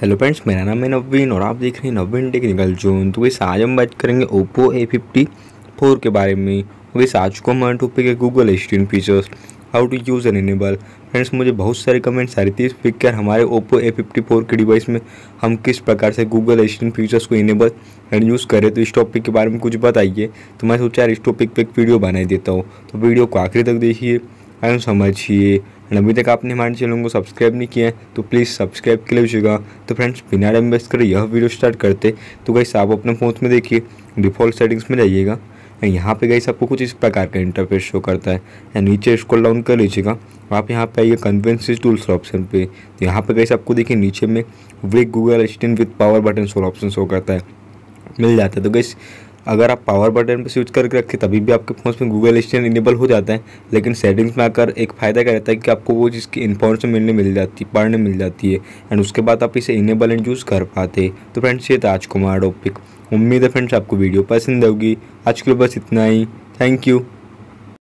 hello friends मेरा नाम है नवीन और आप देख रहे हैं नवीन टेक्निकल जोन तो वैसे आज हम बात करेंगे ओप्पो ए फिफ्टी फोर के बारे में वैसे आज को हमारा टॉपिक है Google assistant features how to use and enable friends मुझे बहुत सारे कमेंट्स आ रही थी इस फिकर हमारे ओप्पो ए फिफ्टी फोर के डिवाइस में हम किस प्रकार से गूगल असिस्टेंट फीचर्स को इनेबल एंड यूज़ करें तो इस टॉपिक के बारे में कुछ बताइए तो मैं सोचा यार इस टॉपिक पर एक वीडियो बनाई देता हूँ तो वीडियो को आखिरी तक देखिए आई अनु समझिए एंड अभी तक आपने हमारे चैनल को सब्सक्राइब नहीं किया है तो प्लीज़ सब्सक्राइब कर लीजिएगा तो फ्रेंड्स बिना टाइम वेस्ट कर यह वीडियो स्टार्ट करते तो गई आप अपने फ़ोन में देखिए डिफ़ॉल्ट सेटिंग्स में जाइएगा एंड यहाँ पे गई आपको कुछ इस प्रकार का इंटरफेस शो करता है एंड नीचे स्क्रॉल डाउन कर लीजिएगा आप यहाँ पे आइए कन्वेंसिस टूल्स ऑप्शन पे तो यहाँ पे गई आपको देखिए नीचे में वे Google assistant with power button सोल ऑप्शन शो करता है मिल जाता है तो गई अगर आप पावर बटन पर स्विच करके रखें तभी भी आपके फ़ोन में गूगल असिस्टेंट इनेबल हो जाता है लेकिन सेटिंग्स में आकर एक फ़ायदा क्या रहता है कि आपको वो जिसकी इन्फॉर्मेशन मिलने मिल जाती पढ़ने मिल जाती है एंड उसके बाद आप इसे इनेबल एंड यूज़ कर पाते तो फ्रेंड्स ये राजकुमार आज टॉपिक उम्मीद है फ्रेंड्स आपको वीडियो पसंद होगी आज के लिए बस इतना ही थैंक यू